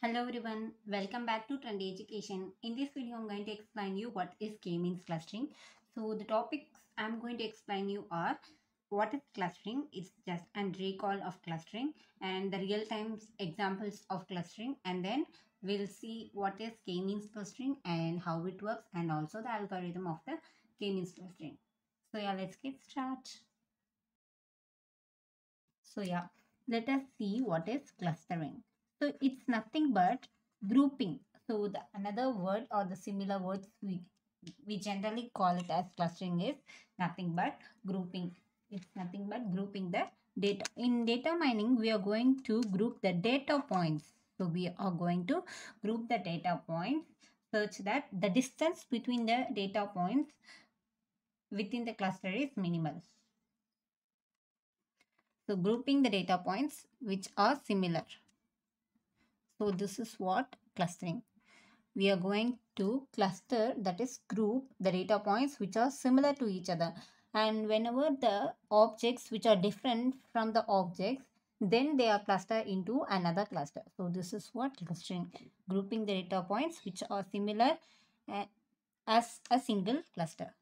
Hello everyone, welcome back to Trendy Education. In this video, I'm going to explain you what is K-means clustering. So the topics I'm going to explain you are what is clustering, it's just and recall of clustering and the real-time examples of clustering and then we'll see what is K-means clustering and how it works and also the algorithm of the K-means clustering. So yeah, let's get started. So yeah, let us see what is clustering. So it's nothing but grouping. So the another word or the similar words we we generally call it as clustering is nothing but grouping. It's nothing but grouping the data. In data mining, we are going to group the data points. So we are going to group the data points such that the distance between the data points within the cluster is minimal. So grouping the data points which are similar. So this is what clustering. We are going to cluster that is group the data points which are similar to each other and whenever the objects which are different from the objects then they are clustered into another cluster. So this is what clustering grouping the data points which are similar eh, as a single cluster.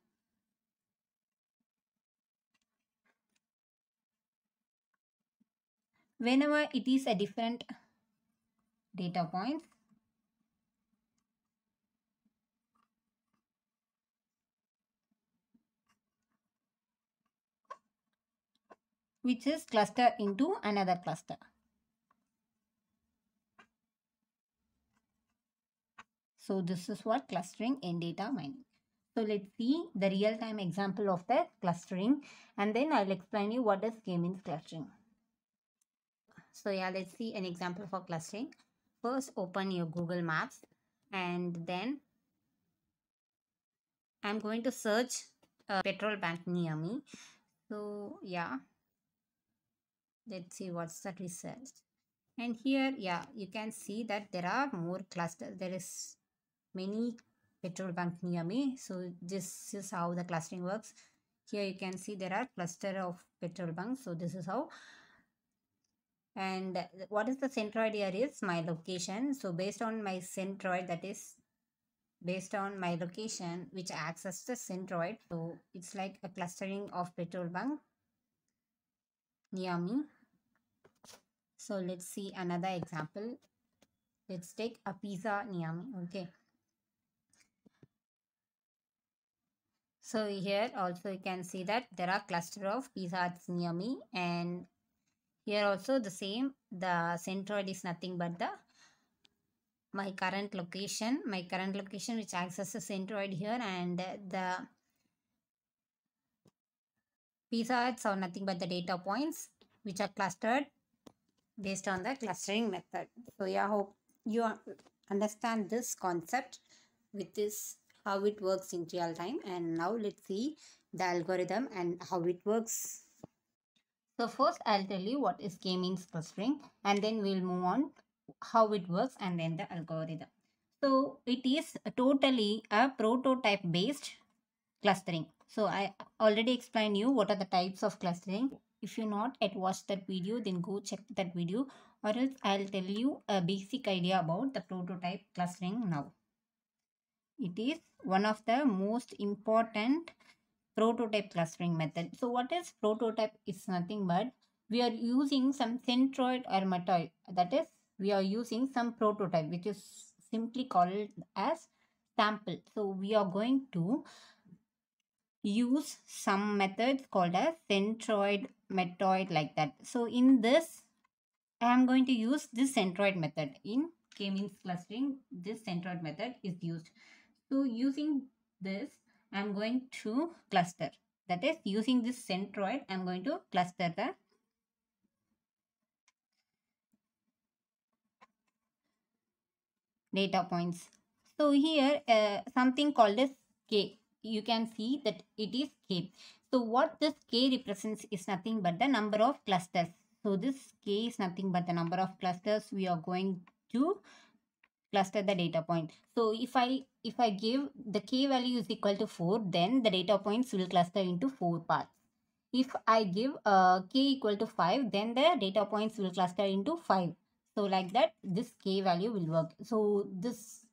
Whenever it is a different data points. which is cluster into another cluster. So this is what clustering in data mining. So let's see the real-time example of the clustering and then I'll explain you what is k-means clustering. So yeah, let's see an example for clustering first open your Google Maps and then I'm going to search a uh, petrol bank near me. So yeah, let's see what's the result. And here, yeah, you can see that there are more clusters. There is many petrol bank near me. So this is how the clustering works. Here you can see there are cluster of petrol banks. So this is how and what is the centroid here is my location so based on my centroid that is based on my location which acts as the centroid so it's like a clustering of petrol bunk near me so let's see another example let's take a pizza near me okay so here also you can see that there are cluster of pizzas near me and here also the same, the centroid is nothing but the my current location, my current location which acts as a centroid here and the piezoids are nothing but the data points which are clustered based on the clustering method. So yeah, hope you understand this concept with this how it works in real time and now let's see the algorithm and how it works. So first I'll tell you what is k-means clustering and then we'll move on how it works and then the algorithm. So it is totally a prototype based clustering. So I already explained you what are the types of clustering. If you're not at watch that video then go check that video or else I'll tell you a basic idea about the prototype clustering now. It is one of the most important prototype clustering method. So what is prototype? It's nothing but we are using some centroid or metoid. That is, we are using some prototype which is simply called as sample. So we are going to use some methods called as centroid, metoid like that. So in this, I am going to use this centroid method. In k-means clustering, this centroid method is used. So using this, I'm going to cluster. That is using this centroid, I'm going to cluster the data points. So here uh, something called as K. You can see that it is K. So what this K represents is nothing but the number of clusters. So this K is nothing but the number of clusters we are going to cluster the data point. So if I if I give the k value is equal to 4, then the data points will cluster into 4 parts. If I give uh, k equal to 5, then the data points will cluster into 5. So like that, this k value will work. So this,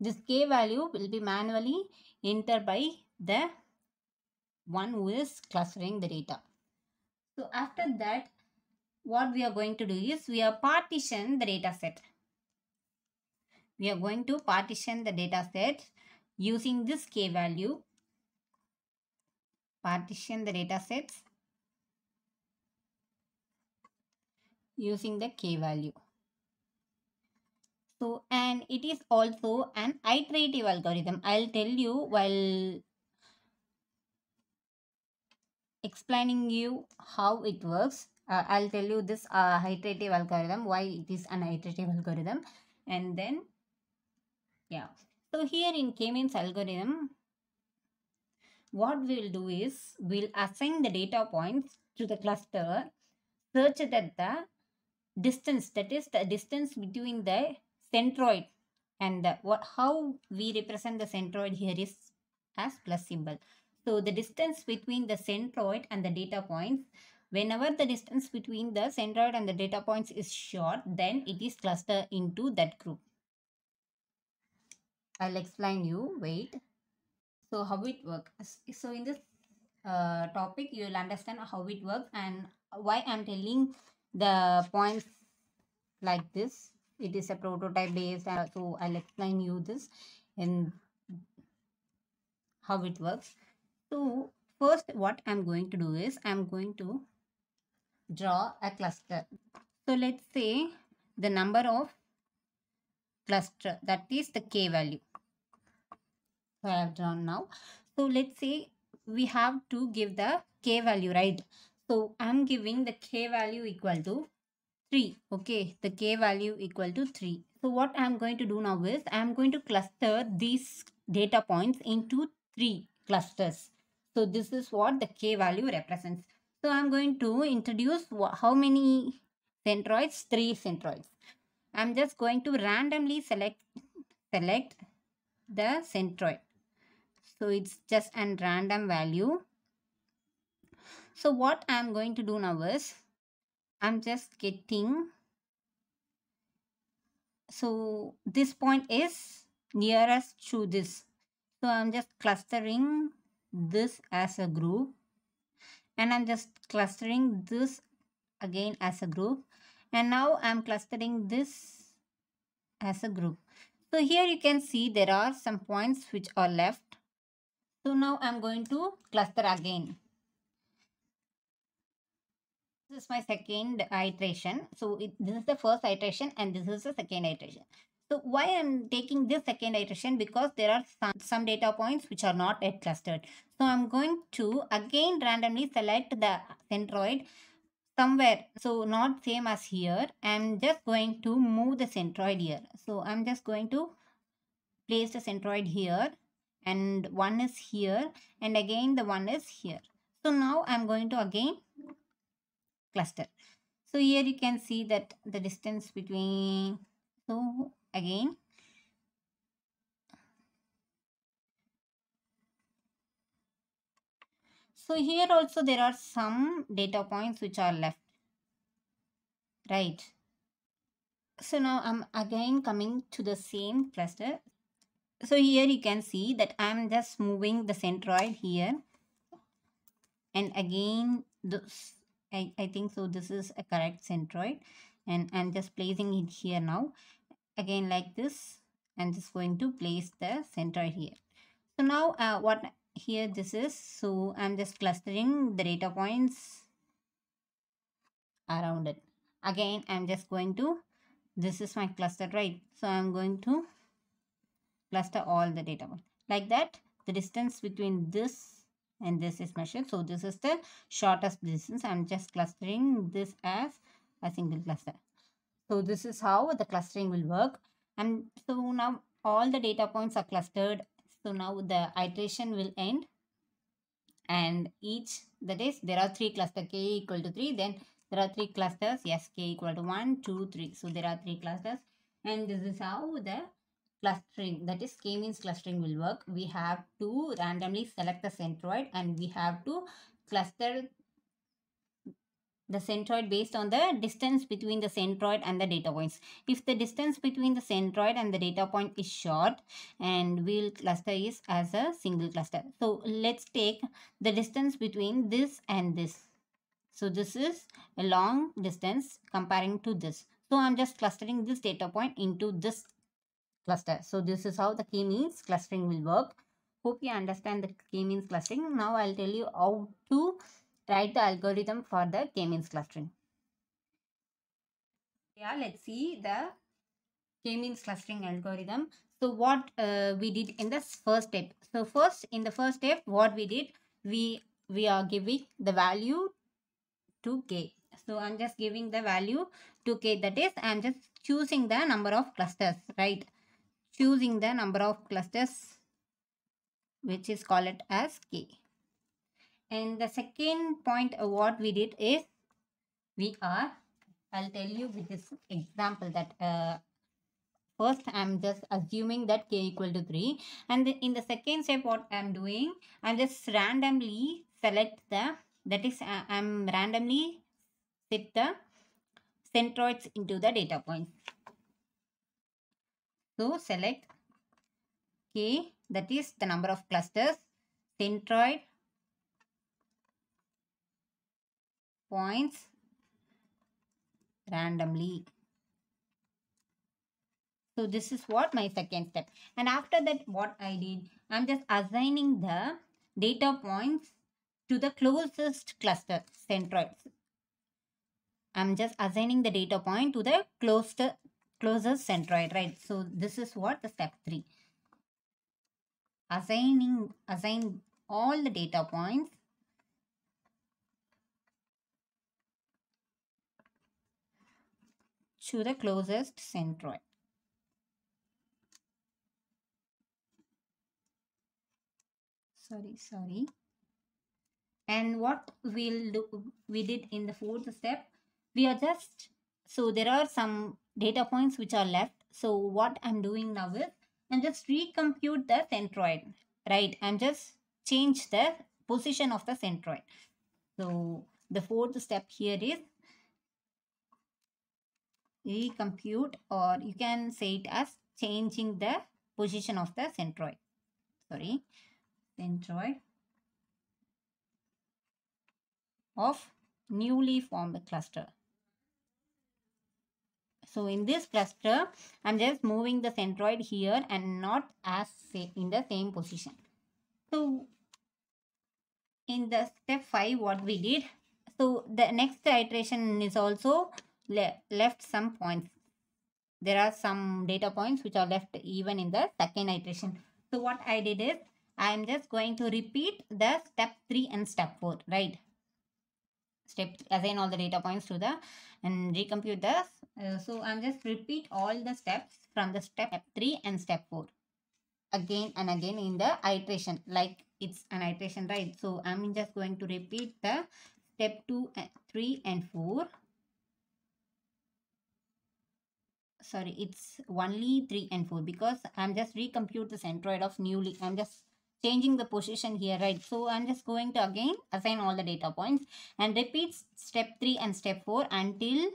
this k value will be manually entered by the one who is clustering the data. So after that, what we are going to do is we are partition the data set we are going to partition the data sets using this k value partition the data sets using the k value so and it is also an iterative algorithm i'll tell you while explaining you how it works uh, i'll tell you this uh, iterative algorithm why it is an iterative algorithm and then yeah. So here in K-means algorithm, what we'll do is we'll assign the data points to the cluster, such that the distance, that is the distance between the centroid and the, what, how we represent the centroid here is as plus symbol. So the distance between the centroid and the data points, whenever the distance between the centroid and the data points is short, then it is cluster into that group. I'll explain you. Wait. So how it works. So in this uh, topic, you will understand how it works and why I'm telling the points like this. It is a prototype based. Uh, so I'll explain you this in how it works. So first what I'm going to do is I'm going to draw a cluster. So let's say the number of cluster that is the k value. I have drawn now. So let's say we have to give the k value right. So I'm giving the k value equal to 3 okay the k value equal to 3 so what i'm going to do now is i'm going to cluster these data points into three clusters so this is what the k value represents so i'm going to introduce how many centroids three centroids I'm just going to randomly select select the centroid. So it's just a random value. So what I'm going to do now is I'm just getting so this point is nearest to this. So I'm just clustering this as a group and I'm just clustering this again as a group and now I am clustering this as a group. So here you can see there are some points which are left. So now I am going to cluster again. This is my second iteration. So it, this is the first iteration and this is the second iteration. So why I am taking this second iteration because there are some, some data points which are not yet clustered. So I am going to again randomly select the centroid somewhere so not same as here i'm just going to move the centroid here so i'm just going to place the centroid here and one is here and again the one is here so now i'm going to again cluster so here you can see that the distance between so again So here also there are some data points which are left, right? So now I'm again coming to the same cluster. So here you can see that I'm just moving the centroid here. And again, this, I, I think so this is a correct centroid. And I'm just placing it here now. Again like this, I'm just going to place the centroid here. So now uh, what here this is so i'm just clustering the data points around it again i'm just going to this is my cluster right so i'm going to cluster all the data points like that the distance between this and this is measured so this is the shortest distance i'm just clustering this as a single cluster so this is how the clustering will work and so now all the data points are clustered so now the iteration will end and each that is there are three clusters k equal to 3 then there are three clusters yes k equal to 1 2 3 so there are three clusters and this is how the clustering that is k means clustering will work we have to randomly select the centroid and we have to cluster the centroid based on the distance between the centroid and the data points. If the distance between the centroid and the data point is short and will cluster is as a single cluster. So let's take the distance between this and this. So this is a long distance comparing to this. So I'm just clustering this data point into this cluster. So this is how the k-means clustering will work. Hope you understand the k-means clustering. Now I'll tell you how to write the algorithm for the k-means clustering. Yeah, let's see the k-means clustering algorithm. So what uh, we did in the first step. So first, in the first step, what we did, we we are giving the value to k. So I'm just giving the value to k. That is, I'm just choosing the number of clusters, right? Choosing the number of clusters, which is called as k. And the second point of what we did is we are, I'll tell you with this example that uh, first I'm just assuming that k equal to 3 and in the second step what I'm doing, I'm just randomly select the, that is uh, I'm randomly set the centroids into the data points. So select k that is the number of clusters, centroid points randomly. So this is what my second step. And after that what I did, I'm just assigning the data points to the closest cluster centroids. I'm just assigning the data point to the closest, closest centroid, right? So this is what the step 3. Assigning, assign all the data points to the closest centroid. Sorry, sorry. And what we'll do, we did in the fourth step, we are just, so there are some data points which are left. So what I'm doing now is, I'm just recompute the centroid, right? I'm just change the position of the centroid. So the fourth step here is recompute or you can say it as changing the position of the centroid. Sorry, centroid of newly formed cluster. So in this cluster, I'm just moving the centroid here and not as in the same position. So in the step 5, what we did, so the next iteration is also le left some points there are some data points which are left even in the second iteration. So what I did is I am just going to repeat the step 3 and step 4, right? Step assign all the data points to the and recompute the. Uh, so I'm just repeat all the steps from the step 3 and step 4 again and again in the iteration like it's an iteration right so i'm just going to repeat the step 2 uh, 3 and 4 sorry it's only 3 and 4 because i'm just recompute the centroid of newly i'm just changing the position here right so i'm just going to again assign all the data points and repeat step 3 and step 4 until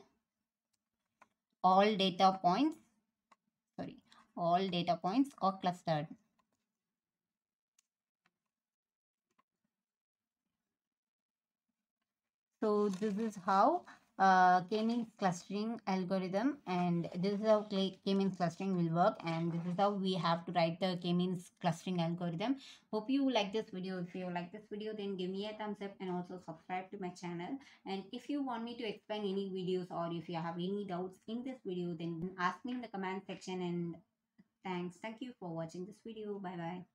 all data points sorry all data points are clustered so this is how uh, k-means clustering algorithm and this is how k-means clustering will work and this is how we have to write the k-means clustering algorithm hope you like this video if you like this video then give me a thumbs up and also subscribe to my channel and if you want me to explain any videos or if you have any doubts in this video then ask me in the comment section and thanks thank you for watching this video bye bye